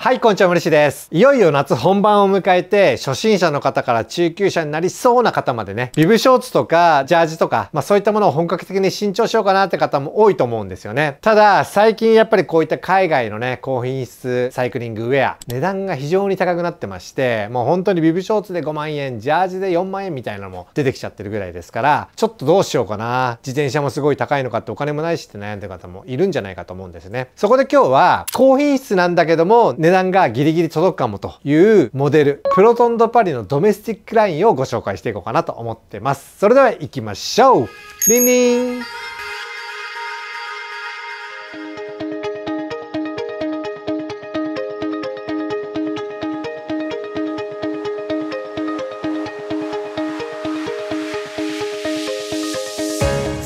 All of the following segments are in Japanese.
はい、こんにちは、森氏です。いよいよ夏本番を迎えて、初心者の方から中級者になりそうな方までね、ビブショーツとか、ジャージとか、まあそういったものを本格的に新調しようかなって方も多いと思うんですよね。ただ、最近やっぱりこういった海外のね、高品質サイクリングウェア、値段が非常に高くなってまして、もう本当にビブショーツで5万円、ジャージで4万円みたいなのも出てきちゃってるぐらいですから、ちょっとどうしようかな。自転車もすごい高いのかってお金もないしって悩んでる方もいるんじゃないかと思うんですね。そこで今日は、高品質なんだけども、値段がギリギリ届くかもというモデル、プロトンドパリのドメスティックラインをご紹介していこうかなと思ってます。それでは行きましょうリンリン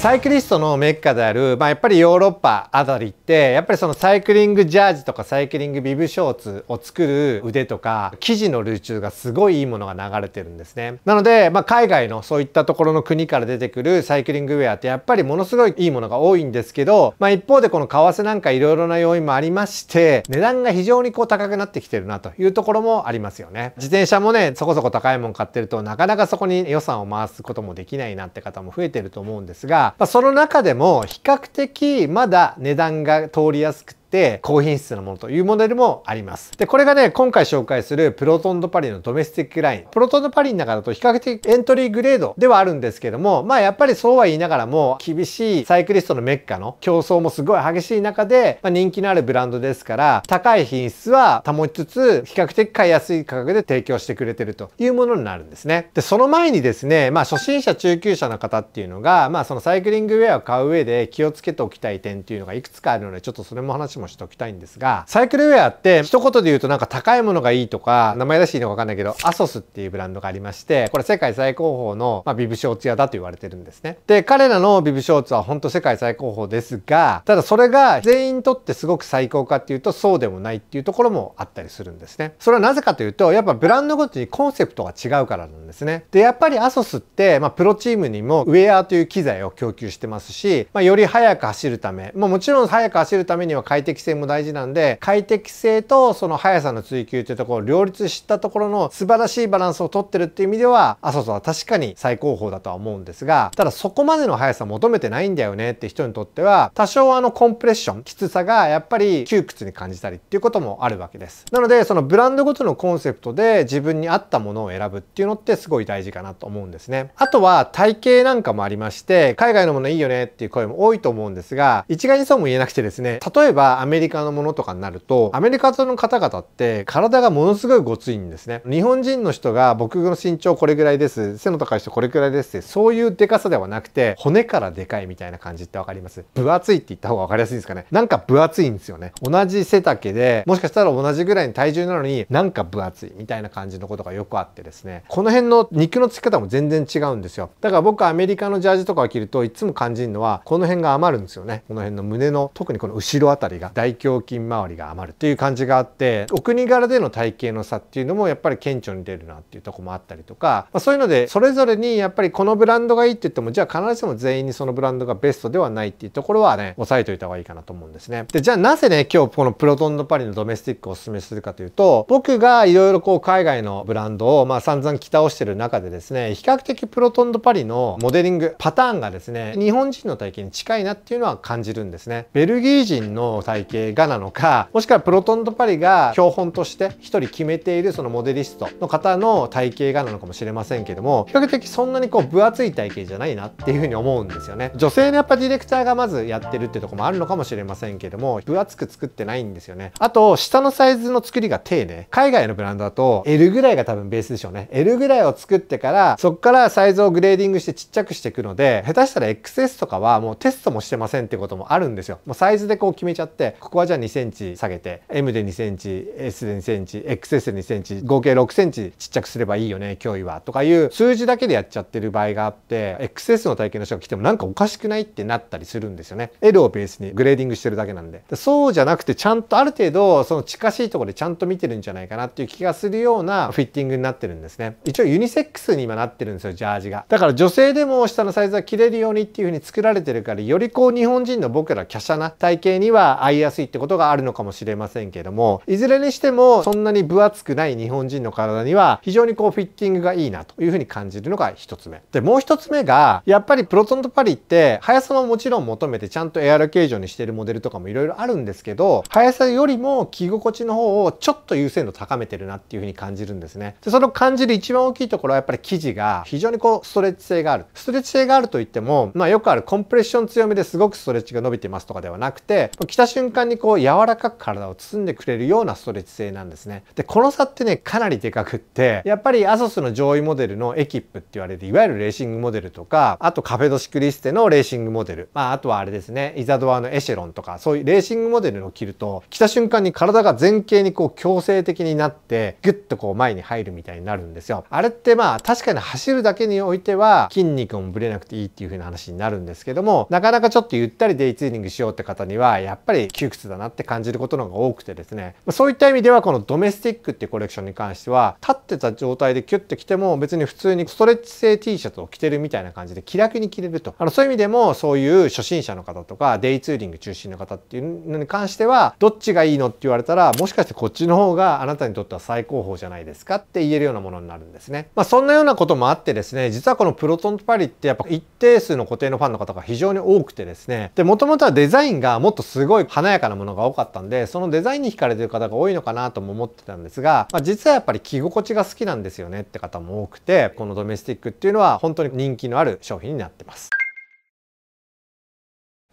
サイクリストのメッカである、まあ、やっぱりヨーロッパあたりってやっぱりそのサイクリングジャージとかサイクリングビブショーツを作る腕とか生地のルーチューがすごいいいものが流れてるんですねなので、まあ、海外のそういったところの国から出てくるサイクリングウェアってやっぱりものすごいいいものが多いんですけど、まあ、一方でこの為替なんかいろいろな要因もありまして値段が非常にこう高くなってきてるなというところもありますよね自転車もねそこそこ高いもん買ってるとなかなかそこに予算を回すこともできないなって方も増えてると思うんですがまあ、その中でも比較的まだ値段が通りやすくてって高品質なものというモデルもあります。で、これがね、今回紹介するプロトンドパリのドメスティックライン。プロトンドパリの中だと比較的エントリーグレードではあるんですけども、まあやっぱりそうは言いながらも、厳しいサイクリストのメッカの競争もすごい激しい中で、まあ、人気のあるブランドですから、高い品質は保ちつつ、比較的買いやすい価格で提供してくれてるというものになるんですね。で、その前にですね、まあ初心者中級者の方っていうのが、まあそのサイクリングウェアを買う上で気をつけておきたい点っていうのがいくつかあるので、ちょっとそれも話ももしておきたいんですが、サイクルウェアって一言で言うとなんか高いものがいいとか、名前らしいいのかわかんないけど、アソスっていうブランドがありまして、これ世界最高峰の、まあ、ビブショーツ屋だと言われてるんですね。で、彼らのビブショーツは本当世界最高峰ですが、ただそれが全員にとってすごく最高かっていうとそうでもないっていうところもあったりするんですね。それはなぜかというと、やっぱブランドごとにコンセプトが違うからなんですね。で、やっぱりアソスって、まあ、プロチームにもウェアという機材を供給してますし、まあ、より速く走るため、まあ、もちろん速く走るためには快適適性も大事なんで快適性とその速さの追求っていうところを両立したところの素晴らしいバランスをとってるっていう意味ではアソソは確かに最高峰だとは思うんですがただそこまでの速さ求めてないんだよねって人にとっては多少あのコンプレッションきつさがやっぱり窮屈に感じたりっていうこともあるわけですなのでそのブランドごとのコンセプトで自分に合ったものを選ぶっていうのってすごい大事かなと思うんですねあとは体型なんかもありまして海外のものいいよねっていう声も多いと思うんですが一概にそうも言えなくてですね例えばアメリカのものとかになるとアメリカの方々って体がものすごいごついんですね日本人の人が僕の身長これぐらいです背の高い人これぐらいですってそういうでかさではなくて骨からでかいみたいな感じって分かります分厚いって言った方が分かりやすいんですかねなんか分厚いんですよね同じ背丈でもしかしたら同じぐらいの体重なのになんか分厚いみたいな感じのことがよくあってですねこの辺の肉の付き方も全然違うんですよだから僕アメリカのジャージとかを着るといつも感じるのはこの辺が余るんですよねこの辺の胸の特にこの後ろあたりが大胸筋周りが余るという感じがあってお国柄での体型の差っていうのもやっぱり顕著に出るなっていうとこもあったりとか、まあ、そういうのでそれぞれにやっぱりこのブランドがいいって言ってもじゃあ必ずしも全員にそのブランドがベストではないっていうところはね押さえといた方がいいかなと思うんですね。でじゃあなぜね今日このプロトンドパリのドメスティックをおすすめするかというと僕がいろいろこう海外のブランドをまあ散々着倒してる中でですね比較的プロトンドパリのモデリングパターンがですね日本人の体型に近いなっていうのは感じるんですね。ベルギー人の体系がなのか、もしくはプロトンとパリが標本として一人決めているそのモデリストの方の体系がなのかもしれませんけども、比較的そんなにこう分厚い体系じゃないなっていうふうに思うんですよね。女性のやっぱディレクターがまずやってるってとこもあるのかもしれませんけども、分厚く作ってないんですよね。あと、下のサイズの作りが丁寧。海外のブランドだと L ぐらいが多分ベースでしょうね。L ぐらいを作ってから、そっからサイズをグレーディングしてちっちゃくしていくので、下手したら XS とかはもうテストもしてませんってこともあるんですよ。もうサイズでこう決めちゃってしてここはじゃあ2センチ下げて M で2センチ S で2センチ XS で2センチ合計6センチちっちゃくすればいいよね脅威はとかいう数字だけでやっちゃってる場合があって XS の体型の人が来てもなんかおかしくないってなったりするんですよね L をベースにグレーディングしてるだけなんでそうじゃなくてちゃんとある程度その近しいところでちゃんと見てるんじゃないかなっていう気がするようなフィッティングになってるんですね一応ユニセックスに今なってるんですよジャージがだから女性でも下のサイズは着れるようにっていう風に作られてるからよりこう日本人の僕ら華奢な体型には合会いやすいってことがあるのかもしれませんけどもいずれにしてもそんなに分厚くない日本人の体には非常にこうフィッティングがいいなというふうに感じるのが1つ目でもう1つ目がやっぱりプロトンとパリって速さももちろん求めてちゃんとエアロ形状にしてるモデルとかもいろいろあるんですけど速さよりも着心地の方をちょっと優先度高めてるなっていうふうに感じるんですねでその感じる一番大きいところはやっぱり生地が非常にこうストレッチ性があるストレッチ性があるといってもまあよくあるコンプレッション強めですごくストレッチが伸びてますとかではなくて着た瞬瞬間にこう柔らかく体を包んでくれるようなストレッチ性なんですねでこの差ってねかなりでかくってやっぱりアソスの上位モデルのエキップって言われるいわゆるレーシングモデルとかあとカフェドシクリステのレーシングモデルまああとはあれですねイザドアのエシェロンとかそういうレーシングモデルを着ると着た瞬間に体が前傾にこう強制的になってグッとこう前に入るみたいになるんですよあれってまあ確かに走るだけにおいては筋肉もぶれなくていいっていう風な話になるんですけどもなかなかちょっとゆったりデイツーニングしようって方にはやっぱり窮屈だなって感じることの方が多くてですねそういった意味ではこのドメスティックっていうコレクションに関しては立ってた状態でキュッて着ても別に普通にストレッチ製 T シャツを着てるみたいな感じで気楽に着れるとあのそういう意味でもそういう初心者の方とかデイツーリング中心の方っていうのに関してはどっちがいいのって言われたらもしかしてこっちの方があなたにとっては最高峰じゃないですかって言えるようなものになるんですね。まあ、そんなようなこともあってですね実はこのプロトンパリってやっぱ一定数の固定のファンの方が非常に多くてですねで元々はデザインがもっとすごい華華やかなものが多かったんでそのデザインに惹かれてる方が多いのかなとも思ってたんですが、まあ、実はやっぱり着心地が好きなんですよねって方も多くてこのドメスティックっていうのは本当に人気のある商品になってます。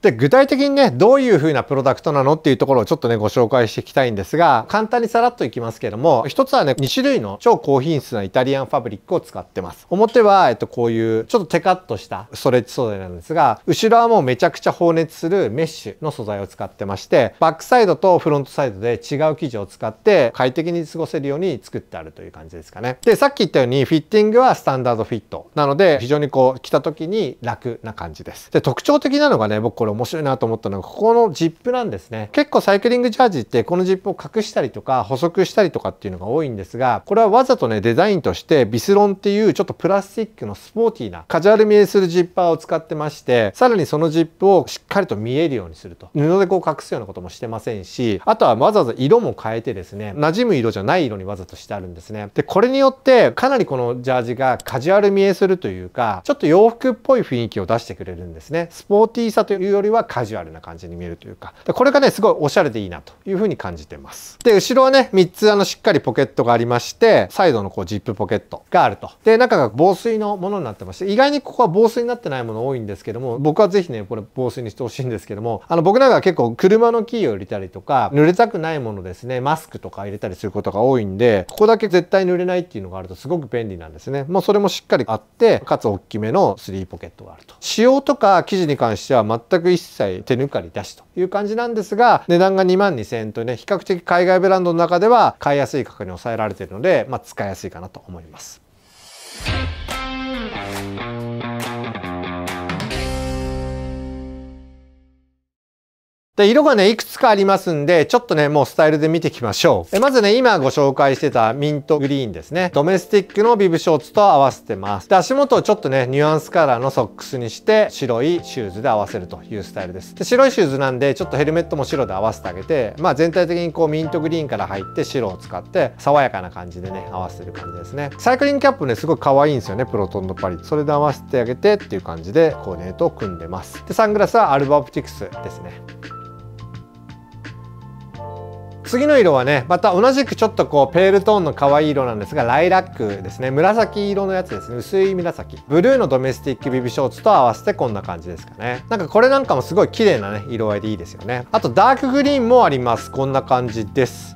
で、具体的にね、どういう風なプロダクトなのっていうところをちょっとね、ご紹介していきたいんですが、簡単にさらっといきますけども、一つはね、2種類の超高品質なイタリアンファブリックを使ってます。表は、えっと、こういう、ちょっとテカッとしたストレッチ素材なんですが、後ろはもうめちゃくちゃ放熱するメッシュの素材を使ってまして、バックサイドとフロントサイドで違う生地を使って快適に過ごせるように作ってあるという感じですかね。で、さっき言ったように、フィッティングはスタンダードフィット。なので、非常にこう、着た時に楽な感じです。で、特徴的なのがね、僕これれ面白いなと思ったのがここのジップなんですね結構サイクリングジャージってこのジップを隠したりとか補足したりとかっていうのが多いんですがこれはわざとねデザインとしてビスロンっていうちょっとプラスチックのスポーティーなカジュアル見えするジッパーを使ってましてさらにそのジップをしっかりと見えるようにすると布でこう隠すようなこともしてませんしあとはわざわざ色も変えてですね馴染む色じゃない色にわざとしてあるんですねでこれによってかなりこのジャージがカジュアル見えするというかちょっと洋服っぽい雰囲気を出してくれるんですねスポーティーさというよりはカジュアルな感じに見えるというかこれがねすごいおしゃれでいいなというふうに感じてますで後ろはね3つあのしっかりポケットがありましてサイドのこうジップポケットがあるとで中が防水のものになってまして意外にここは防水になってないもの多いんですけども僕は是非ねこれ防水にしてほしいんですけどもあの僕なんか結構車のキーを入れたりとか濡れたくないものですねマスクとか入れたりすることが多いんでここだけ絶対濡れないっていうのがあるとすごく便利なんですねもうそれもしっかりあってかつ大きめの3ポケットがあると仕様とか生地に関しては全く一切手抜かり出しという感じなんですが値段が2万2000円とね比較的海外ブランドの中では買いやすい価格に抑えられているので、まあ、使いやすいかなと思います。で、色がね、いくつかありますんで、ちょっとね、もうスタイルで見ていきましょう。まずね、今ご紹介してたミントグリーンですね。ドメスティックのビブショーツと合わせてます。で、足元をちょっとね、ニュアンスカラーのソックスにして、白いシューズで合わせるというスタイルです。で、白いシューズなんで、ちょっとヘルメットも白で合わせてあげて、まあ全体的にこうミントグリーンから入って白を使って、爽やかな感じでね、合わせてる感じですね。サイクリングキャップね、すごい可愛いんですよね、プロトンのパリ。それで合わせてあげてっていう感じでコーディネートを組んでます。で、サングラスはアルバオプティクスですね。次の色はねまた同じくちょっとこうペールトーンの可愛い色なんですがライラックですね紫色のやつですね薄い紫ブルーのドメスティックビビショーツと合わせてこんな感じですかねなんかこれなんかもすごい綺麗なね色合いでいいですよねあとダークグリーンもありますこんな感じです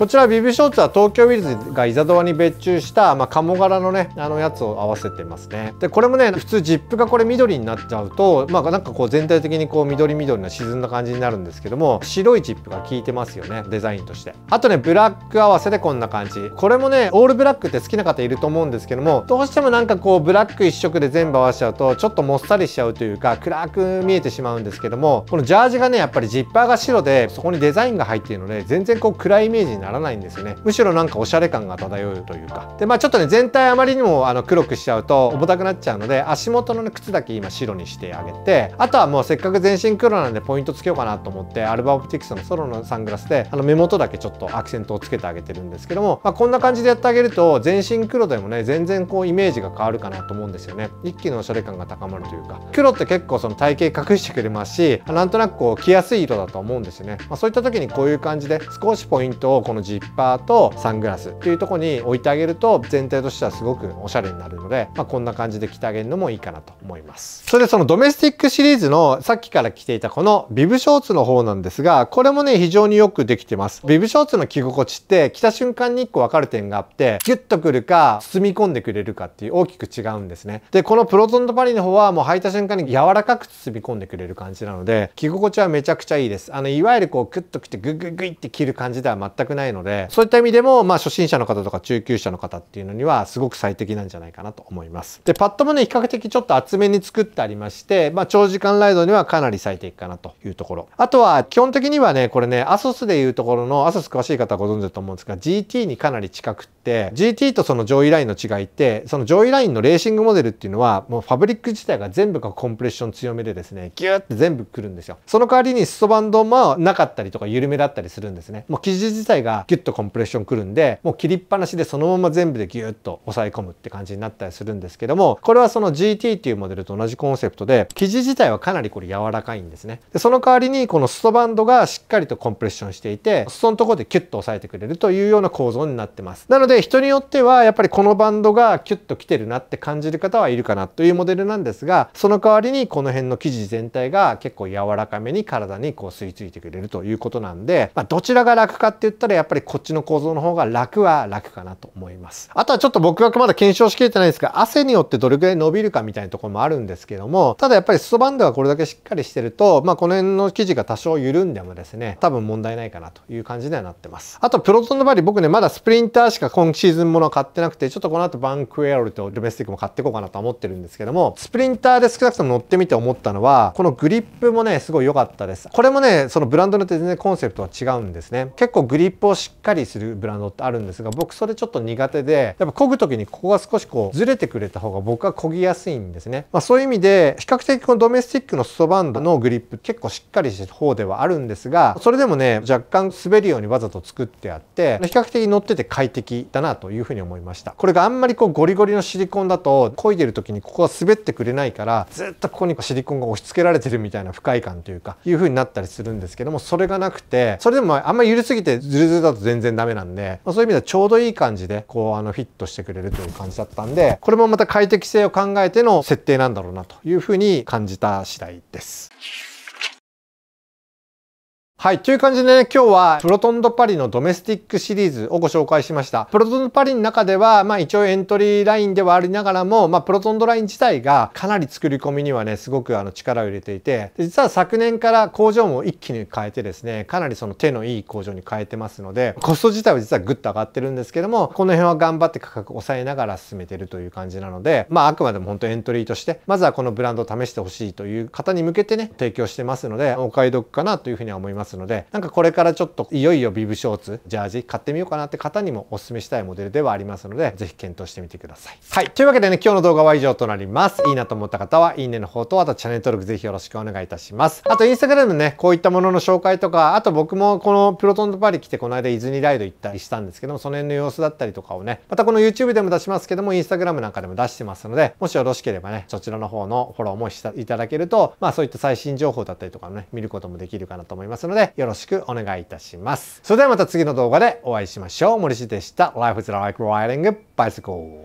こちらビビショーツは東京ウィルズがイザドアに別注した、まあ、鴨柄のねあのやつを合わせてますねでこれもね普通ジップがこれ緑になっちゃうとまあなんかこう全体的にこう緑緑の沈んだ感じになるんですけども白いジップが効いてますよねデザインとしてあとねブラック合わせでこんな感じこれもねオールブラックって好きな方いると思うんですけどもどうしてもなんかこうブラック一色で全部合わせちゃうとちょっともっさりしちゃうというか暗く見えてしまうんですけどもこのジャージがねやっぱりジッパーが白でそこにデザインが入っているので全然こう暗いイメージになるならないんですよねむしろなんかおしゃれ感が漂うというかでまあちょっとね全体あまりにもあの黒くしちゃうと重たくなっちゃうので足元の、ね、靴だけ今白にしてあげてあとはもうせっかく全身黒なんでポイントつけようかなと思ってアルバオプティクスのソロのサングラスであの目元だけちょっとアクセントをつけてあげてるんですけども、まあ、こんな感じでやってあげると全身黒でもね全然こうイメージが変わるかなと思うんですよね一気のおしゃれ感が高まるというか黒って結構その体型隠してくれますしなんとなくこう着やすい色だと思うんですよね、まあ、そういった時にこういう感じで少しポイントをこののジッパーとサングラスっていうとこに置いてあげると全体としてはすごくおしゃれになるので、まあ、こんな感じで着てあげるのもいいかなと思いますそれでそのドメスティックシリーズのさっきから着ていたこのビブショーツの方なんですがこれもね非常によくできてますビブショーツの着心地って着た瞬間に1個分かる点があってギュッとくるか包み込んでくれるかっていう大きく違うんですねでこのプロトンとパリの方はもう履いた瞬間に柔らかく包み込んでくれる感じなので着心地はめちゃくちゃいいですあのいわゆるこうクッときてグッグッグイって着る感じでは全くないのでそういった意味でもまあ初心者の方とか中級者の方っていうのにはすごく最適なんじゃないかなと思いますでパッドもね比較的ちょっと厚めに作ってありまして、まあ、長時間ライドにはかなり最適かなというところあとは基本的にはねこれねアソスでいうところのアソス詳しい方はご存知だと思うんですが GT にかなり近くって GT とその上位ラインの違いってその上位ラインのレーシングモデルっていうのはもうファブリック自体が全部がコンプレッション強めでですねギューって全部くるんですよその代わりにストバンドもなかったりとか緩めだったりするんですねもう生地自体がギュッとコンプレッションくるんでもう切りっぱなしでそのまま全部でギュッと抑え込むって感じになったりするんですけどもこれはその GT っていうモデルと同じコンセプトで生地自体はかなりこれ柔らかいんですねでその代わりにこのストバンドがしっかりとコンプレッションしていてストのところでキュッと押さえてくれるというような構造になってますなのでで人によってはやっぱりこのバンドがキュッと来てるなって感じる方はいるかなというモデルなんですがその代わりにこの辺の生地全体が結構柔らかめに体にこう吸い付いてくれるということなんで、まあ、どちらが楽かって言ったらやっぱりこっちの構造の方が楽は楽かなと思いますあとはちょっと僕がまだ検証しきれてないんですが汗によってどれくらい伸びるかみたいなところもあるんですけどもただやっぱりストバンドがこれだけしっかりしてると、まあ、この辺の生地が多少緩んでもですね多分問題ないかなという感じにはなってますあとプロトンの場合僕ねまだスプリンターしか今シーズンものは買ってなくて、ちょっとこの後バンクエアロルとドメスティックも買っていこうかなと思ってるんですけども、スプリンターで少なくとも乗ってみて思ったのは、このグリップもね、すごい良かったです。これもね、そのブランドによって全然コンセプトは違うんですね。結構グリップをしっかりするブランドってあるんですが、僕それちょっと苦手で、やっぱ漕ぐ時にここが少しこうずれてくれた方が僕は漕ぎやすいんですね。まあそういう意味で、比較的このドメスティックのストバンドのグリップ結構しっかりしてる方ではあるんですが、それでもね、若干滑るようにわざと作ってあって、比較的乗ってて快適ったなというふうに思いましたこれがあんまりこうゴリゴリのシリコンだと漕いでる時にここが滑ってくれないからずっとここにシリコンが押し付けられてるみたいな不快感というかいうふうになったりするんですけどもそれがなくてそれでもあんまり緩すぎてズルズルだと全然ダメなんで、まあ、そういう意味ではちょうどいい感じでこうあのフィットしてくれるという感じだったんでこれもまた快適性を考えての設定なんだろうなというふうに感じた次第です。はい。という感じでね、今日は、プロトンドパリのドメスティックシリーズをご紹介しました。プロトンドパリの中では、まあ一応エントリーラインではありながらも、まあプロトンドライン自体がかなり作り込みにはね、すごくあの力を入れていて、実は昨年から工場も一気に変えてですね、かなりその手のいい工場に変えてますので、コスト自体は実はぐっと上がってるんですけども、この辺は頑張って価格を抑えながら進めてるという感じなので、まああくまでも本当エントリーとして、まずはこのブランドを試してほしいという方に向けてね、提供してますので、お買い得かなというふうには思います。ますのでなんかこれからちょっといよいよビブショーツジャージ買ってみようかなって方にもおすすめしたいモデルではありますので是非検討してみてください。はいというわけでね今日の動画は以上となりますいいなと思った方はいいねの方とあとチャンネル登録ぜひよろしくお願いいたしますあとインスタグラムねこういったものの紹介とかあと僕もこのプロトンとパリ来てこの間ディズニーライド行ったりしたんですけどもその辺の様子だったりとかをねまたこの YouTube でも出しますけどもインスタグラムなんかでも出してますのでもしよろしければねそちらの方のフォローもしていただけるとまあそういった最新情報だったりとかね見ることもできるかなと思いますのででよろしくお願いいたします。それではまた次の動画でお会いしましょう。森氏でした。Life is like riding a bicycle.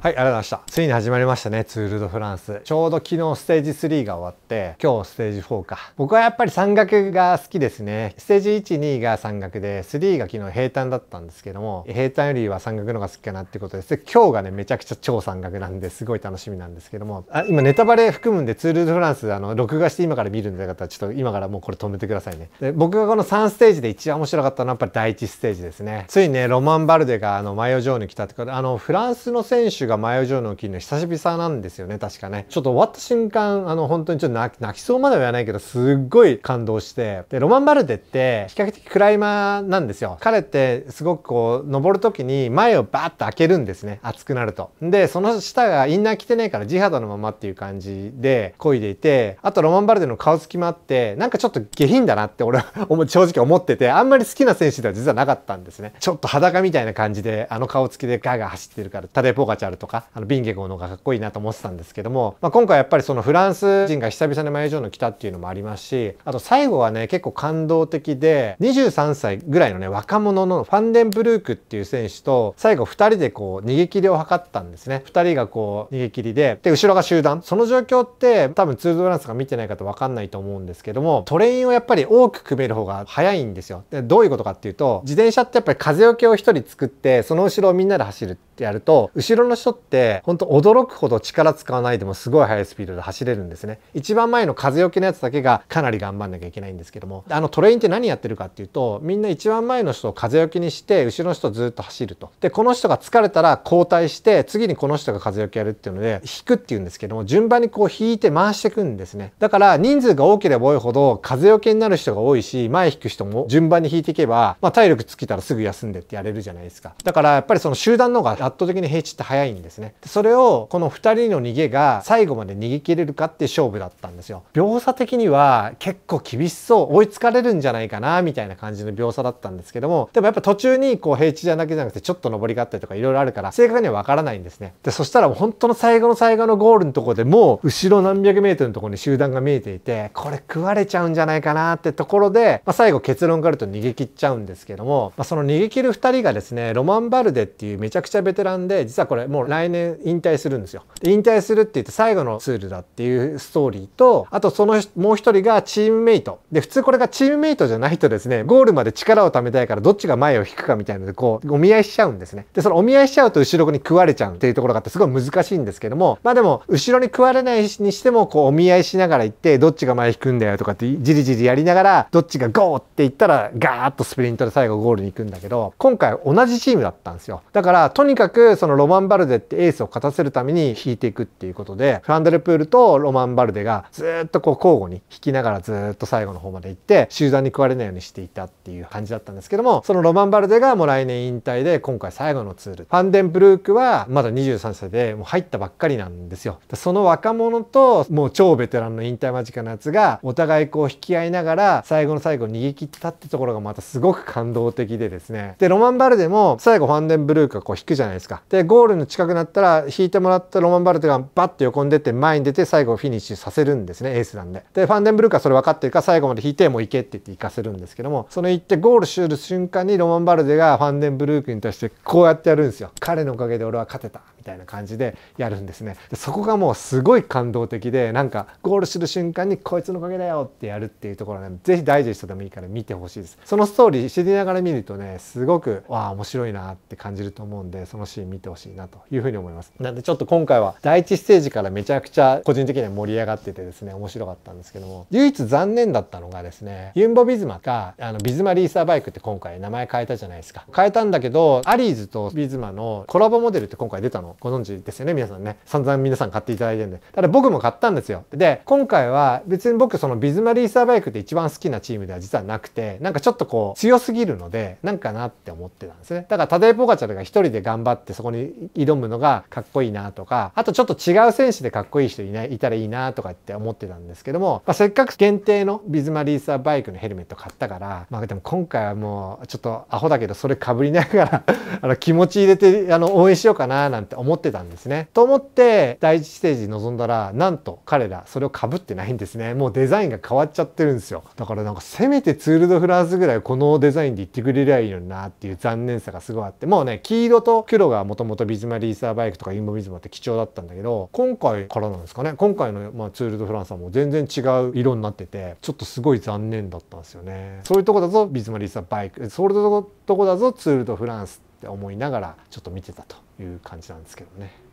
はい、ありがとうございました。ついに始まりましたね、ツール・ド・フランス。ちょうど昨日ステージ3が終わって、今日ステージ4か。僕はやっぱり山岳が好きですね。ステージ1、2が山岳で、3が昨日平坦だったんですけども、平坦よりは山岳の方が好きかなってことです。で、今日がね、めちゃくちゃ超山岳なんで、すごい楽しみなんですけども、あ今ネタバレ含むんで、ツール・ド・フランス、あの、録画して今から見るんだ方ら、ちょっと今からもうこれ止めてくださいね。で、僕がこの3ステージで一番面白かったのはやっぱり第1ステージですね。ついね、ロマン・バルデがあの、マヨ・ジョーに来たってこと、あの、フランスの選手が迷う城の金の久しぶりさなんですよね、確かね。ちょっと終わった瞬間、あの、本当にちょっと泣きそうまでは言わないけど、すっごい感動して、で、ロマン・バルデって比較的クライマーなんですよ。彼ってすごくこう、登る時に前をバーッと開けるんですね、熱くなると。で、その下がインナー着てないから地肌のままっていう感じで漕いでいて、あとロマン・バルデの顔つきもあって、なんかちょっと下品だなって俺は 正直思ってて、あんまり好きな選手では実はなかったんですね。ちょっと裸みたいな感じで、あの顔つきでガーガー走ってるから、タデポガチャルとかあのビンゲゴの方がかっこいいなと思ってたんですけども、まあ、今回やっぱりそのフランス人が久々に前城の来たっていうのもありますしあと最後はね結構感動的で23歳ぐらいのね若者のファンデンブルークっていう選手と最後2人でこう逃げ切りを図ったんですね2人がこう逃げ切りでで後ろが集団その状況って多分ツード・フランスが見てない方分かんないと思うんですけどもトレインをやっぱり多く組める方が早いんですよでどういうことかっていうと自転車ってやっぱり風よけを1人作ってその後ろをみんなで走るってやると後ろの人人って本当驚くほど力使わないでもすごい速いスピードで走れるんですね一番前の風よけのやつだけがかなり頑張んなきゃいけないんですけどもあのトレインって何やってるかっていうとみんな一番前の人を風よけにして後ろの人ずっと走るとでこの人が疲れたら交代して次にこの人が風よけやるっていうので引くっていうんですけども順番にこう引いて回していくんですねだから人数が多ければ多いほど風よけになる人が多いし前引く人も順番に引いていけば、まあ、体力尽きたらすぐ休んでってやれるじゃないですかだからやっぱりその集団の方が圧倒的に平地って早いんんですねそれをこの2人の逃げが最後まで逃げ切れるかって勝負だったんですよ秒差的には結構厳しそう追いつかれるんじゃないかなみたいな感じの描写だったんですけどもでもやっぱ途中にこう平地じゃなきゃじゃなくてちょっと上りがあったりとかいろいろあるから正確には分からないんですねでそしたら本当の最後の最後のゴールのとこでもう後ろ何百メートルのとこに集団が見えていてこれ食われちゃうんじゃないかなってところで、まあ、最後結論があると逃げ切っちゃうんですけども、まあ、その逃げ切る2人がですねロマン・バルデっていうめちゃくちゃベテランで実はこれもう来年引退するんですよ。引退するって言って最後のツールだっていうストーリーと、あとそのもう一人がチームメイト。で、普通これがチームメイトじゃないとですね、ゴールまで力を貯めたいからどっちが前を引くかみたいなので、こう、お見合いしちゃうんですね。で、そのお見合いしちゃうと後ろに食われちゃうっていうところがあってすごい難しいんですけども、まあでも、後ろに食われないにしても、こう、お見合いしながら行って、どっちが前引くんだよとかって、じりじりやりながら、どっちがゴーって言ったら、ガーッとスプリントで最後ゴールに行くんだけど、今回同じチームだったんですよ。だから、とにかく、そのロマン・バルデってエースを勝たせるために引いていくっていうことでファンデルプールとロマン・バルデがずっとこう交互に引きながらずっと最後の方まで行って集団に食われないようにしていたっていう感じだったんですけどもそのロマン・バルデがもう来年引退で今回最後のツールファンデンブルークはまだ23歳でもう入ったばっかりなんですよその若者ともう超ベテランの引退間近のやつがお互いこう引き合いながら最後の最後逃げ切ったってところがまたすごく感動的でですねでロマン・バルデも最後ファンデンブルークがこう引くじゃないですかでゴールの近くくなったら引いてもらったロマン・バルテがバッと横に出て前に出て最後フィニッシュさせるんですねエースなんで。でファンデンブルクはそれ分かってるから最後まで引いてもう行けって言って行かせるんですけどもその行ってゴールする瞬間にロマン・バルデがファンデンブルークに対してこうやってやるんですよ。彼のおかげで俺は勝てたみたいな感じでやるんですね。でそこがもうすごい感動的でなんかゴールする瞬間にこいつのおかげだよってやるっていうところねぜひダイジェストでもいいから見てほしいです。そのストーリー知りながら見るとねすごくわあ面白いなって感じると思うんでそのシーン見てほしいなというふうに思います。なんでちょっと今回は第一ステージからめちゃくちゃ個人的には盛り上がっててですね、面白かったんですけども、唯一残念だったのがですね、ユンボビズマが、あの、ビズマリーサーバイクって今回名前変えたじゃないですか。変えたんだけど、アリーズとビズマのコラボモデルって今回出たのご存知ですよね、皆さんね。散々皆さん買っていただいてるんで。ただ僕も買ったんですよ。で、今回は別に僕そのビズマリーサーバイクって一番好きなチームでは実はなくて、なんかちょっとこう強すぎるので、なんかなって思ってたんですね。だからタデイ・ポガチャルが一人で頑張ってそこに挑むむのがかっこいいなとか、あとちょっと違う選手でかっこいい人いない、いたらいいなとかって思ってたんですけども、まあ、せっかく限定のビズマリーサーバイクのヘルメット買ったから、まあでも今回はもうちょっとアホだけどそれかぶりながら あの気持ち入れてあの応援しようかななんて思ってたんですね。と思って第一ステージに臨んだら、なんと彼らそれをかぶってないんですね。もうデザインが変わっちゃってるんですよ。だからなんかせめてツールドフランスぐらいこのデザインで行ってくれりゃいいのになっていう残念さがすごいあって、もうね、黄色と黒がもともとビズマリーイサーバイクとかインボビズムって貴重だったんだけど今回からなんですかね今回の、まあ、ツール・ド・フランスはもう全然違う色になっててちょっとすごい残念だったんですよねそういうとこだぞビズマ・リーサーバイクそういうとこだぞツール・ド・フランスって思いながらちょっと見てたという感じなんですけどね。